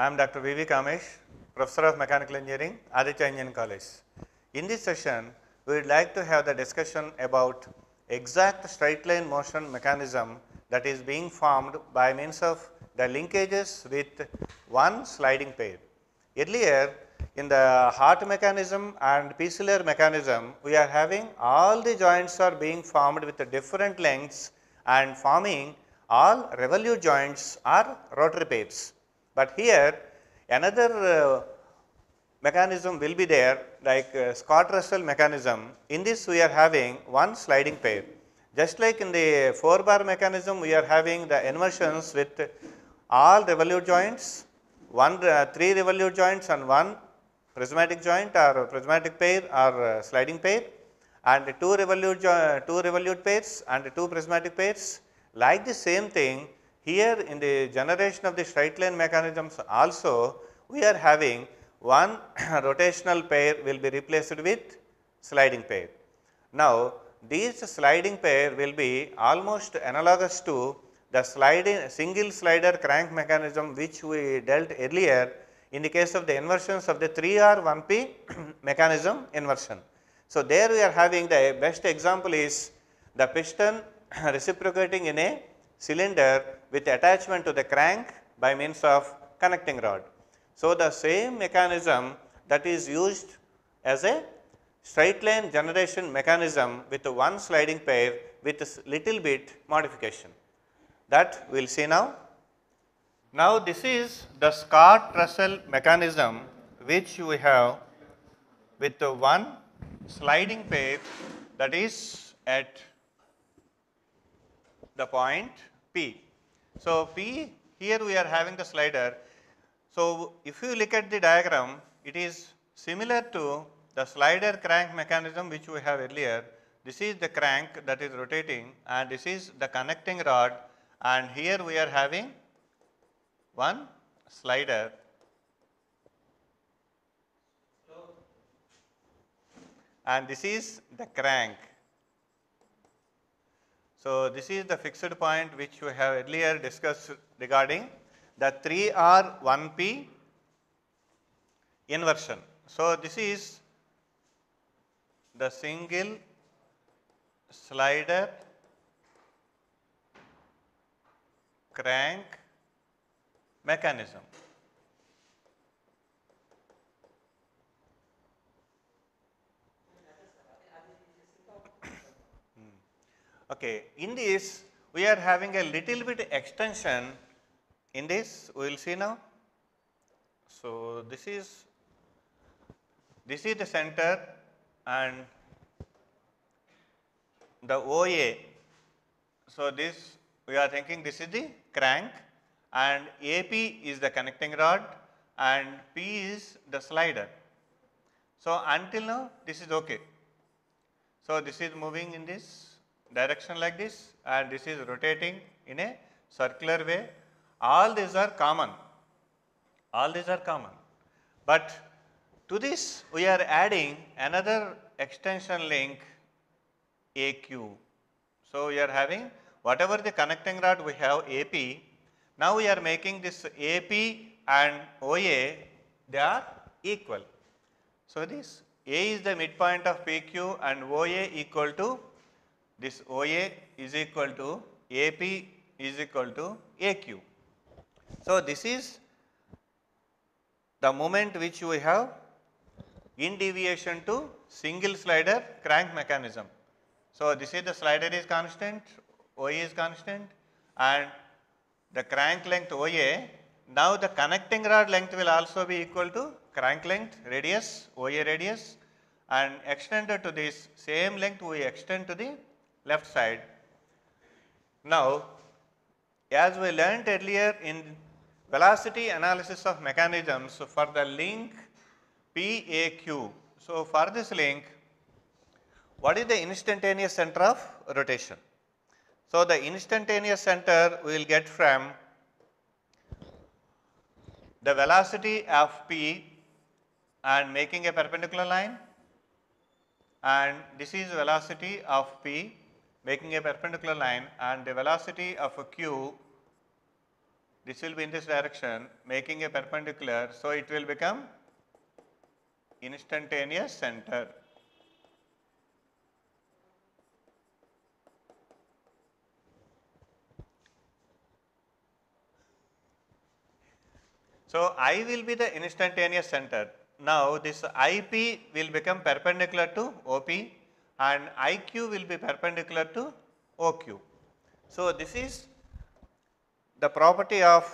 I am Dr. V. V. Kamesh, Professor of Mechanical Engineering, Aditya Indian College. In this session, we would like to have the discussion about exact straight line motion mechanism that is being formed by means of the linkages with one sliding pair. Earlier, in the heart mechanism and pcellar mechanism, we are having all the joints are being formed with the different lengths and forming all revolute joints or rotary pairs. But here another uh, mechanism will be there like uh, Scott-Russell mechanism. In this we are having one sliding pair. Just like in the 4 bar mechanism we are having the inversions with all revolute joints, one uh, 3 revolute joints and one prismatic joint or prismatic pair or sliding pair and 2 revolute, 2 revolute pairs and 2 prismatic pairs. Like the same thing here in the generation of the straight line mechanisms also we are having one rotational pair will be replaced with sliding pair. Now, these sliding pair will be almost analogous to the sliding single slider crank mechanism which we dealt earlier in the case of the inversions of the 3R1P mechanism inversion. So, there we are having the best example is the piston reciprocating in a cylinder with attachment to the crank by means of connecting rod. So, the same mechanism that is used as a straight line generation mechanism with one sliding pair with little bit modification that we will see now. Now, this is the Scott Russell mechanism which we have with the one sliding pair that is at the point so, P here we are having the slider. So, if you look at the diagram it is similar to the slider crank mechanism which we have earlier. This is the crank that is rotating and this is the connecting rod and here we are having one slider. And this is the crank. So, this is the fixed point which we have earlier discussed regarding the 3R1P inversion. So, this is the single slider crank mechanism. Okay. In this, we are having a little bit extension in this, we will see now. So, this is this is the center and the OA. So, this we are thinking this is the crank and AP is the connecting rod and P is the slider. So, until now this is okay. So, this is moving in this direction like this and this is rotating in a circular way. All these are common, all these are common. But to this we are adding another extension link AQ. So, we are having whatever the connecting rod we have AP, now we are making this AP and OA they are equal. So, this A is the midpoint of PQ and OA equal to this OA is equal to AP is equal to AQ. So, this is the moment which we have in deviation to single slider crank mechanism. So, this is the slider is constant, OA is constant and the crank length OA. Now, the connecting rod length will also be equal to crank length radius, OA radius and extended to this same length we extend to the left side. Now, as we learnt earlier in velocity analysis of mechanisms for the link PAQ. So, for this link, what is the instantaneous center of rotation? So, the instantaneous center we will get from the velocity of P and making a perpendicular line and this is velocity of P making a perpendicular line and the velocity of a q this will be in this direction making a perpendicular. So, it will become instantaneous center. So, I will be the instantaneous center. Now, this IP will become perpendicular to OP and IQ will be perpendicular to OQ. So, this is the property of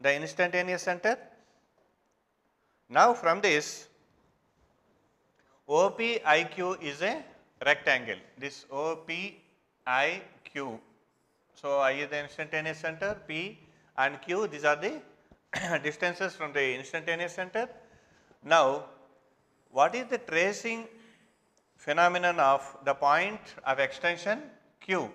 the instantaneous center. Now, from this OPIQ is a rectangle, this OPIQ. So, I is the instantaneous center, P and Q these are the distances from the instantaneous center. Now, what is the tracing phenomenon of the point of extension Q.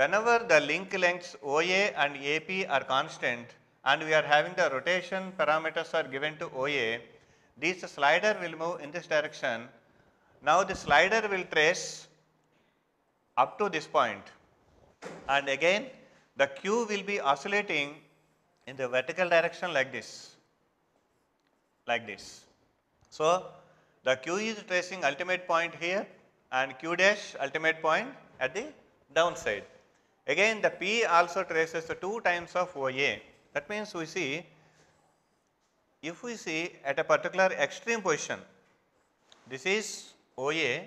Whenever the link lengths OA and AP are constant and we are having the rotation parameters are given to OA, this slider will move in this direction. Now, the slider will trace up to this point and again the Q will be oscillating in the vertical direction like this, like this. So, the Q is tracing ultimate point here and Q dash ultimate point at the downside. Again the P also traces the 2 times of OA. That means we see if we see at a particular extreme position, this is OA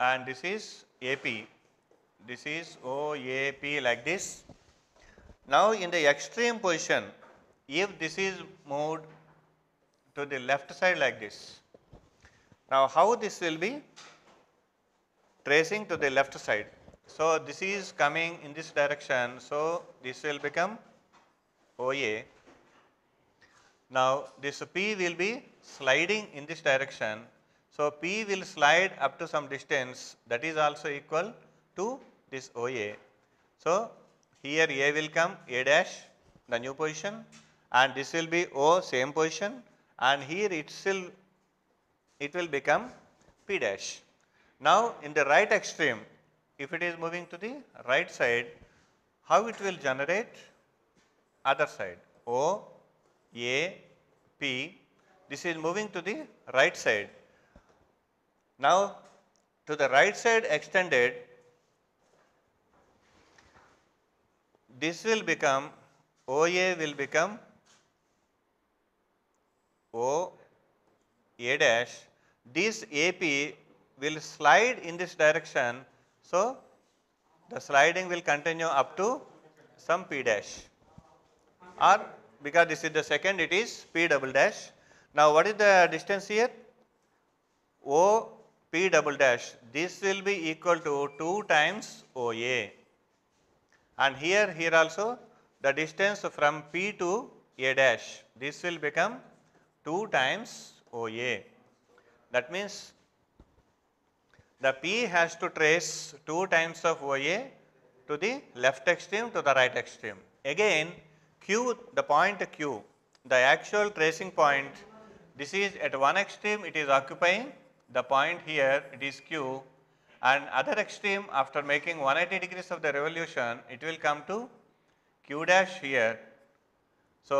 and this is AP, this is OAP like this. Now in the extreme position, if this is moved to the left side like this. Now, how this will be? Tracing to the left side. So, this is coming in this direction. So, this will become OA. Now, this P will be sliding in this direction. So, P will slide up to some distance that is also equal to this OA. So, here A will come A dash the new position and this will be O same position and here it still it will become P dash. Now in the right extreme if it is moving to the right side how it will generate other side O A P this is moving to the right side. Now to the right side extended this will become OA will become O A dash, this AP will slide in this direction. So, the sliding will continue up to some P dash or because this is the second it is P double dash. Now, what is the distance here? O P double dash this will be equal to 2 times OA and here here also the distance from P to A dash this will become 2 times OA. That means the P has to trace 2 times of OA to the left extreme to the right extreme. Again Q the point Q the actual tracing point this is at one extreme it is occupying the point here it is Q and other extreme after making 180 degrees of the revolution it will come to Q dash here. So,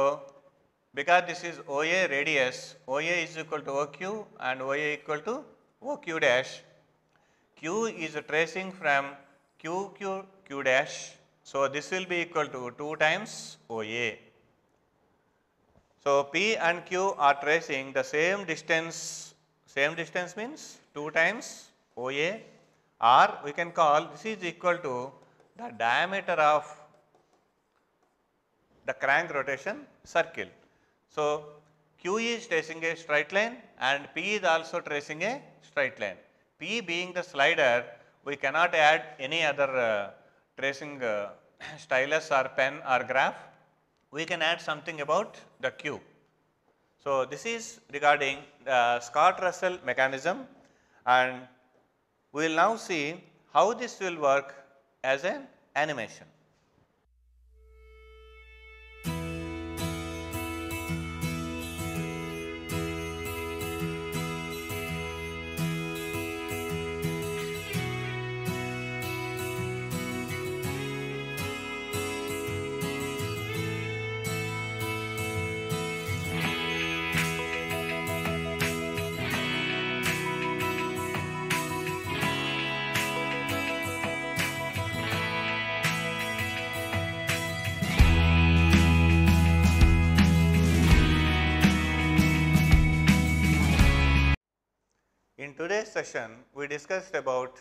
because this is OA radius, OA is equal to OQ and OA equal to OQ dash. Q is tracing from QQ Q dash. So, this will be equal to 2 times OA. So, P and Q are tracing the same distance, same distance means 2 times OA or we can call this is equal to the diameter of the crank rotation circle. So, Q is tracing a straight line and P is also tracing a straight line. P being the slider, we cannot add any other uh, tracing uh, stylus or pen or graph. We can add something about the Q. So, this is regarding the Scott-Russell mechanism and we will now see how this will work as an animation. today's session we discussed about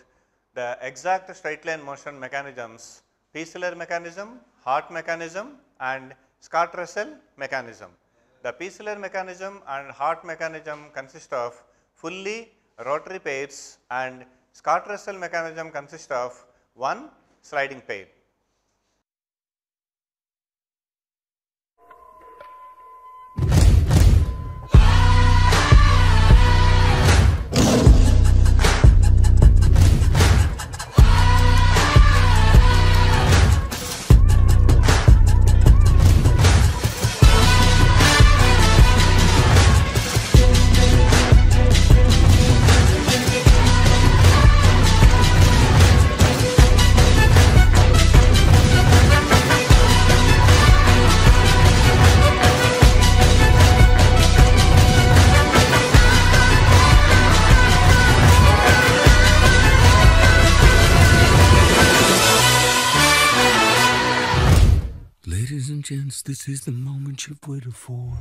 the exact straight line motion mechanisms, p mechanism, Hart mechanism and Scott-Russell mechanism. The p mechanism and Hart mechanism consist of fully rotary pairs and Scott-Russell mechanism consists of one sliding pair. This is the moment you've waited for.